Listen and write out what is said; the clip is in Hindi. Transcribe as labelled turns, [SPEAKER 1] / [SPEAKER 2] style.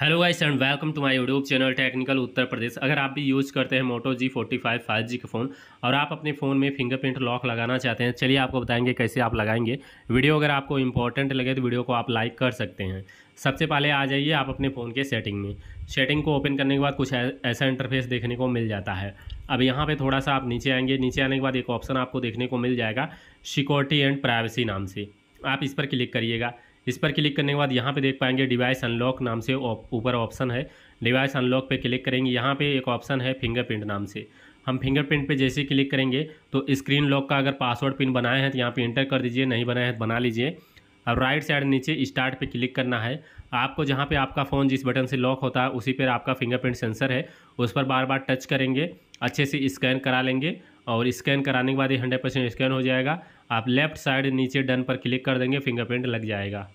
[SPEAKER 1] hello guys and welcome to my YouTube channel technical Uttar Pradesh अगर आप भी यूज़ करते हैं Moto G forty five five G का फ़ोन और आप अपने फ़ोन में फिंगरप्रिंट लॉक लगाना चाहते हैं चलिए आपको बताएंगे कैसे आप लगाएंगे वीडियो अगर आपको इंपॉर्टेंट लगे तो वीडियो को आप लाइक कर सकते हैं सबसे पहले आ जाइए आप अपने फ़ोन के सेटिंग में सेटिंग को ओपन करने के बाद कुछ ऐसा इंटरफेस देखने को मिल जाता है अब यहाँ पर थोड़ा सा आप नीचे आएंगे नीचे आने के बाद एक ऑप्शन आपको देखने को मिल जाएगा सिक्योरिटी एंड प्राइवेसी नाम से आप इस पर क्लिक करिएगा इस पर क्लिक करने के बाद यहाँ पे देख पाएंगे डिवाइस अनलॉक नाम से ऊपर ऑप्शन है डिवाइस अनलॉक पे क्लिक करेंगे यहाँ पे एक ऑप्शन है फिंगरप्रिंट नाम से हम फिंगरप्रिंट पे जैसे क्लिक करेंगे तो स्क्रीन लॉक का अगर पासवर्ड पिन बनाए हैं तो यहाँ पे इंटर कर दीजिए नहीं बनाए हैं तो बना लीजिए अब राइट साइड नीचे स्टार्ट पे क्लिक करना है आपको जहाँ पे आपका फ़ोन जिस बटन से लॉक होता है उसी पर आपका फिंगरप्रिंट सेंसर है उस पर बार बार टच करेंगे अच्छे से स्कैन करा लेंगे और स्कैन कराने के बाद ये हंड्रेड परसेंट स्कैन हो जाएगा आप लेफ्ट साइड नीचे डन पर क्लिक कर देंगे फिंगरप्रिंट लग जाएगा